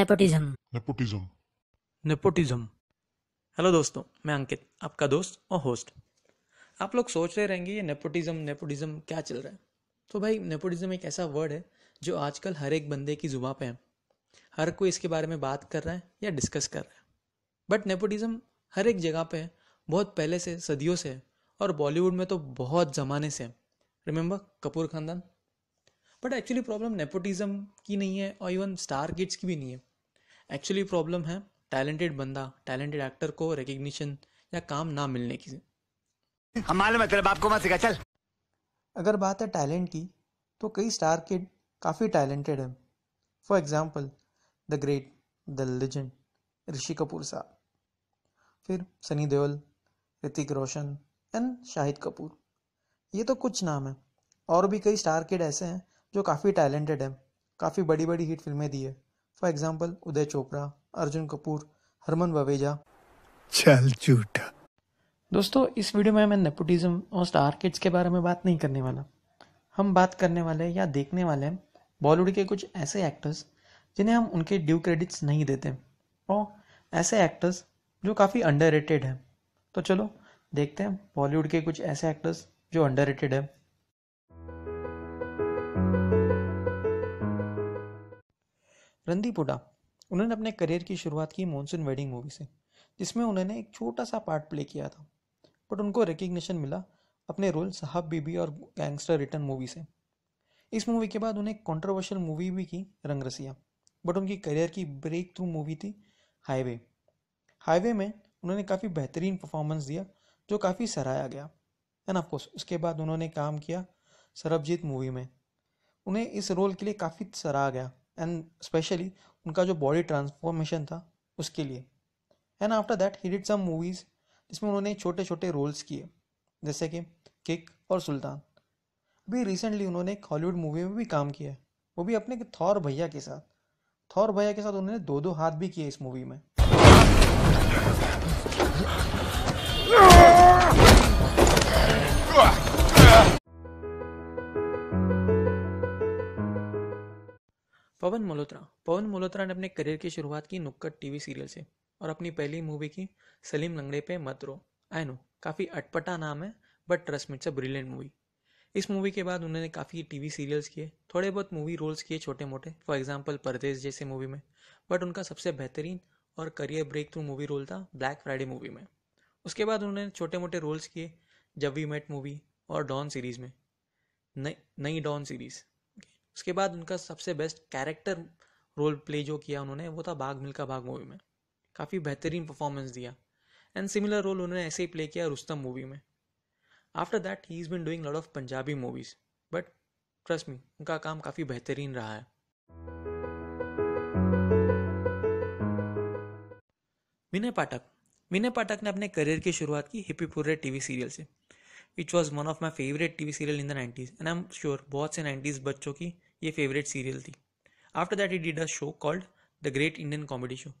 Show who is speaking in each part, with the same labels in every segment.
Speaker 1: nepotism nepotism nepotism hello दोस्तों मैं अंकित आपका दोस्त और होस्ट आप लोग सोच रहे रहेंगे ये नेपोटिज्म नेपोटिज्म क्या चल रहा है तो भाई नेपोटिज्म एक ऐसा वर्ड है जो आजकल हर एक बंदे की जुबा पे है हर कोई इसके बारे में बात कर रहा है या डिस्कस कर रहा है बट नेपोटिज्म हर एक जगह पे है बहुत पहले से सदियों से है और बॉलीवुड में तो बहुत ज़माने से है रिमेंबर कपूर खानदान बट एक्चुअली प्रॉब्लम नेपोटिज्म की नहीं है और इवन स्टार किड्स की भी नहीं है एक्चुअली प्रॉब्लम है टैलेंटेड बंदा टैलेंटेड एक्टर को रिकग्निशन या काम ना मिलने की तेरे मतलब आपको मत सिखा चल अगर बात है टैलेंट की तो कई स्टार किड काफ़ी टैलेंटेड हैं for example the great the legend Rishi Kapoor साहब फिर सनी देओल ऋतिक रोशन एंड शाहिद कपूर ये तो कुछ नाम है और भी कई स्टार किड ऐसे हैं जो काफ़ी टैलेंटेड हैं काफ़ी बड़ी बड़ी हिट फिल्में दी है फॉर एग्जाम्पल उदय चोपड़ा अर्जुन कपूर हरमन बवेजा चल झूठा दोस्तों इस वीडियो में मैं नेपोटिज्म और स्टार किड्स के बारे में बात नहीं करने वाला हम बात करने वाले या देखने वाले हैं बॉलीवुड के कुछ ऐसे एक्टर्स जिन्हें हम उनके ड्यू क्रेडिट्स नहीं देते और ऐसे एक्टर्स जो काफ़ी अंडर हैं तो चलो देखते हैं बॉलीवुड के कुछ ऐसे एक्टर्स जो अंडर रेटेड हैं रणदीप हुडा उन्होंने अपने करियर की शुरुआत की मानसून वेडिंग मूवी से जिसमें उन्होंने एक छोटा सा पार्ट प्ले किया था बट उनको रिकग्निशन मिला अपने रोल साहब बीबी और गैंगस्टर रिटर्न मूवी से इस मूवी के बाद उन्हें कॉन्ट्रोवर्शियल मूवी भी की रंग रसिया बट उनकी करियर की ब्रेक थ्रू मूवी थी हाईवे हाईवे में उन्होंने काफ़ी बेहतरीन परफॉर्मेंस दिया जो काफ़ी सराहाया गया एंड ऑफकोर्स उसके बाद उन्होंने काम किया सरबजीत मूवी में उन्हें इस रोल के लिए काफ़ी सराहा गया एंड स्पेशली उनका जो बॉडी ट्रांसफॉर्मेशन था उसके लिए and after that he did some movies जिसमें उन्होंने छोटे छोटे रोल्स किए जैसे कि किक और सुल्तान अभी रिसेंटली उन्होंने एक हॉलीवुड मूवी में भी काम किया वो भी अपने थौर भैया के साथ थौर भैया के साथ उन्होंने दो दो हाथ भी किए इस मूवी में पवन मल्होत्रा पवन मल्होत्रा ने अपने करियर की शुरुआत की नुक्कड़ टीवी सीरियल से और अपनी पहली मूवी की सलीम लंगड़े पे मत रो आई नो काफ़ी अटपटा नाम है but trust me it's a brilliant movie इस मूवी के बाद उन्होंने काफ़ी टीवी सीरियल्स किए थोड़े बहुत मूवी रोल्स किए छोटे मोटे फॉर एग्जाम्पल परदेश जैसे मूवी में बट उनका सबसे बेहतरीन और career break through movie role था ब्लैक फ्राइडे मूवी में उसके बाद उन्होंने छोटे मोटे रोल्स किए जब वी मेट मूवी और डॉन सीरीज़ में नई नई डॉन सीरीज़ उसके बाद उनका सबसे बेस्ट कैरेक्टर रोल प्ले जो किया उन्होंने वो था भाग मिलका भाग मूवी में काफ़ी बेहतरीन परफॉर्मेंस दिया एंड सिमिलर रोल उन्होंने ऐसे ही प्ले किया रुस्तम मूवी में after that he is been doing lot of Punjabi movies but trust me उनका काम काफ़ी बेहतरीन रहा है विनय पाठक विनय पाठक ने अपने करियर की शुरुआत की हिप्पीपुर टीवी सीरियल से which was one of my favourite T V serial in the nineties and I am sure बहुत से नाइन्टीज़ बच्चों की ये फेवरेट सीरियल थी after that he did a show called the great Indian comedy show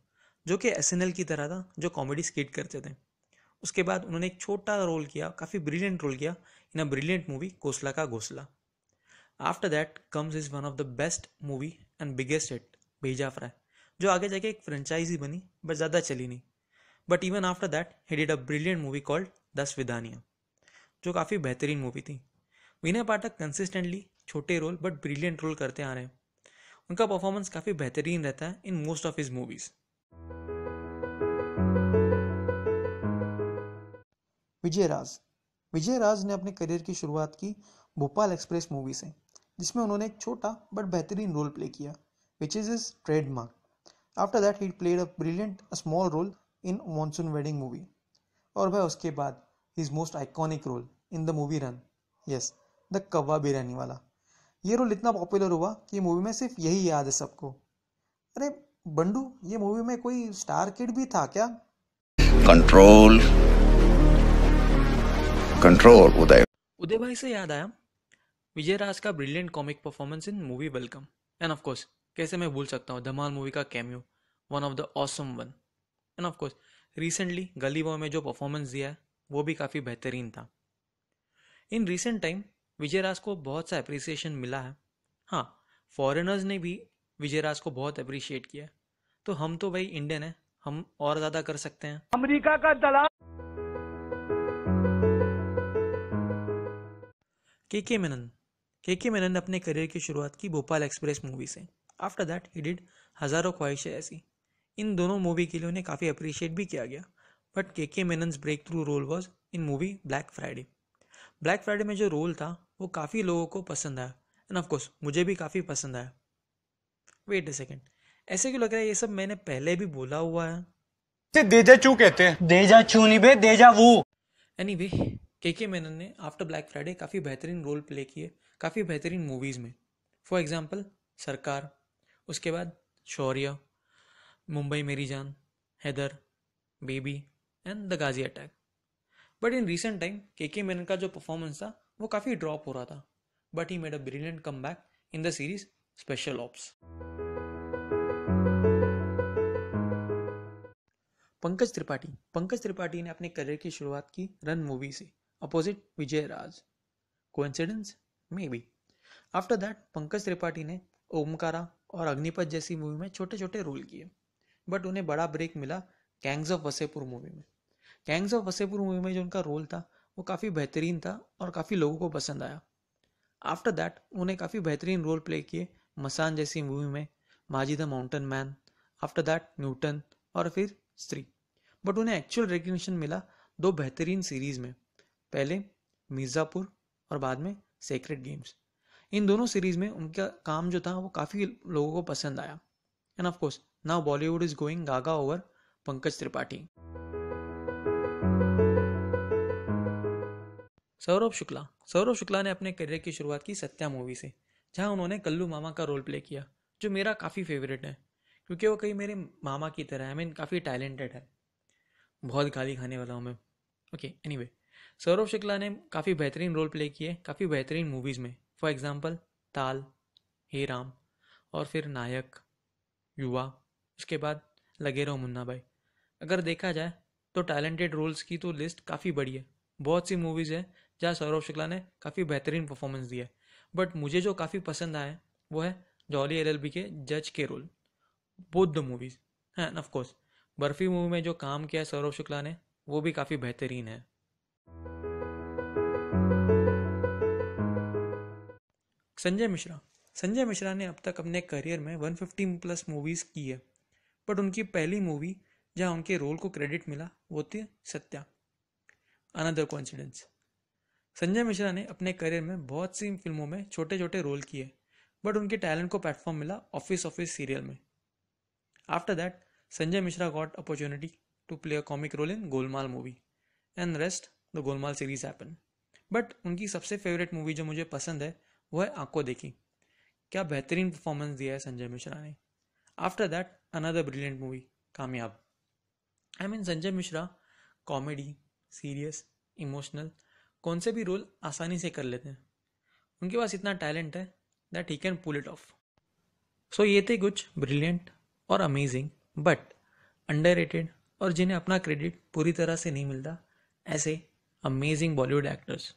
Speaker 1: जो कि S N L की तरह था जो कॉमेडी स्किट करते थे उसके बाद उन्होंने एक छोटा रोल किया काफ़ी ब्रिलियंट रोल किया इन अ brilliant movie Khosla Ka Ghosla after that comes is one of the best movie and biggest hit Bheja Fry जो आगे जाके एक फ्रेंचाइजी बनी बट ज़्यादा चली नहीं but even after that he did a brilliant movie called Dasvidaniya जो काफ़ी बेहतरीन मूवी थी विनय पाठक कंसिस्टेंटली छोटे रोल बट ब्रिलियंट रोल करते आ रहे हैं उनका परफॉर्मेंस काफ़ी बेहतरीन रहता है in most of his movies Vijay Raj Vijay Raj ने अपने करियर की शुरुआत की भोपाल एक्सप्रेस मूवी से जिसमें उन्होंने एक छोटा बट बेहतरीन रोल प्ले किया which is is trademark after that he played a brilliant small role in Monsoon Wedding movie और वह उसके बाद his most iconic role in the movie Run yes the कव्वाबी बिरयानी वाला ये रोल इतना पॉपुलर हुआ कि मूवी में सिर्फ यही याद है सबको अरे बंडू ये मूवी में कोई स्टार किड भी था क्या कंट्रोल कंट्रोल उदय उदय भाई से याद आया विजय राज का brilliant comic performance in movie Welcome and of course कैसे मैं भूल सकता हूँ धमाल मूवी का cameo one of the awesome one and of course recently Gully Boy में जो परफॉर्मेंस दिया है वो भी काफ़ी बेहतरीन था इन रिसेंट टाइम विजय राज को बहुत सा अप्रिसिएशन मिला है हाँ फॉरेनर्स ने भी विजय राज को बहुत अप्रिशिएट किया तो हम तो भाई इंडियन है हम और ज्यादा कर सकते हैं अमेरिका का दलाल के के मेनन के के मेनन ने अपने करियर की शुरुआत की भोपाल एक्सप्रेस मूवी से after that he did Hazaaron Khwaishein ऐसी इन दोनों मूवी के लिए उन्हें काफ़ी अप्रिशिएट भी किया गया but K K Menon's break through role was in movie Black Friday Black Friday में जो रोल था वो काफ़ी लोगों को पसंद आया एंड ऑफकोर्स मुझे भी काफ़ी पसंद आया वेट अ सेकेंड ऐसे क्यों लग रहा है ये सब मैंने पहले भी बोला हुआ है देजा चू कहते हैं देजा चू नहीं बे देजा वो एनी वे के के मेनन ने आफ्टर ब्लैक फ्राइडे काफ़ी बेहतरीन रोल प्ले किए काफ़ी बेहतरीन मूवीज़ में फॉर एग्जाम्पल सरकार उसके बाद शौर्य Mumbai Meri Jaan Haider Baby and the Ghazi attack but in recent time K K Menon का जो परफॉर्मेंस था वो काफ़ी ड्रॉप हो रहा था but he made a brilliant come back in the series Special Ops Pankaj Tripathi Pankaj Tripathi ने अपने करियर की शुरुआत की रन मूवी से opposite Vijay Raj coincidence may be after that Pankaj Tripathi ने ओमकारा और अग्निपथ जैसी मूवी में छोटे छोटे रोल किए बट उन्हें बड़ा ब्रेक मिला गैंग्स ऑफ वसेपुर मूवी में गैंग्स ऑफ वसेपुर मूवी में जो उनका रोल था वो काफ़ी बेहतरीन था और काफ़ी लोगों को पसंद आया आफ्टर दैट उन्हें काफ़ी बेहतरीन रोल प्ले किए मसान जैसी मूवी में Manjhi the Mountain Man after that Newton और फिर स्त्री बट उन्हें एक्चुअल रिकग्निशन मिला दो बेहतरीन सीरीज़ में पहले मिर्ज़ापुर और बाद में सेक्रेट गेम्स इन दोनों सीरीज़ में उनका काम जो था वो काफ़ी लोगों को पसंद आया and of course now Bollywood is going gaga over Pankaj Tripathi Saurabh Shukla Saurabh Shukla ने अपने करियर की शुरुआत की सत्या मूवी से जहाँ उन्होंने कल्लू मामा का रोल प्ले किया जो मेरा काफ़ी फेवरेट है क्योंकि वो कहीं मेरे मामा की तरह आई मीन काफ़ी टैलेंटेड है बहुत गाली खाने वाला हूँ मैं okay anyway Saurabh Shukla ने काफ़ी बेहतरीन रोल प्ले किए काफ़ी बेहतरीन मूवीज़ में फॉर एग्ज़ाम्पल ताल हे राम और फिर नायक युवा उसके बाद लगे रहो मुन्ना भाई अगर देखा जाए तो टैलेंटेड रोल्स की तो लिस्ट काफ़ी बड़ी है बहुत सी मूवीज़ है जहाँ सौरभ शुक्ला ने काफ़ी बेहतरीन परफॉर्मेंस दिया है बट मुझे जो काफ़ी पसंद आए वो है जॉली एल के जज के role both the movies and of course Barfi movie में जो काम किया सौरभ शुक्ला ने वो भी काफ़ी बेहतरीन है संजय मिश्रा संजय मिश्रा ने अब तक अपने करियर में 150 प्लस मूवीज़ की है बट उनकी पहली मूवी जहां उनके रोल को क्रेडिट मिला वो थी सत्या अनदर कॉन्फिडेंस संजय मिश्रा ने अपने करियर में बहुत सी फिल्मों में छोटे छोटे रोल किए बट उनके टैलेंट को प्लेटफॉर्म मिला ऑफिस ऑफिस सीरियल में after that Sanjay Mishra got opportunity to play a comic role in Golmaal movie and rest the Golmaal series happen but उनकी सबसे फेवरेट मूवी जो मुझे पसंद है वह है आंखों देखी क्या बेहतरीन परफॉर्मेंस दिया है संजय मिश्रा ने after that another brilliant movie Kaamyaab I mean Sanjay Mishra comedy serious emotional कौन से भी रोल आसानी से कर लेते हैं उनके पास इतना टैलेंट है that he can pull it off so ये थे कुछ ब्रिलियंट और अमेजिंग बट अंडर और जिन्हें अपना क्रेडिट पूरी तरह से नहीं मिलता ऐसे अमेजिंग बॉलीवुड एक्टर्स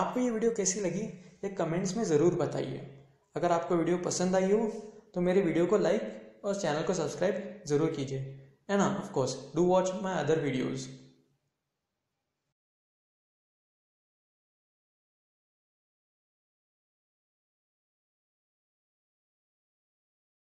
Speaker 1: आपको ये वीडियो कैसी लगी ये कमेंट्स में ज़रूर बताइए अगर आपको वीडियो पसंद आई हो तो मेरे वीडियो को लाइक और चैनल को सब्सक्राइब ज़रूर कीजिए एंड ना of course do watch my other videos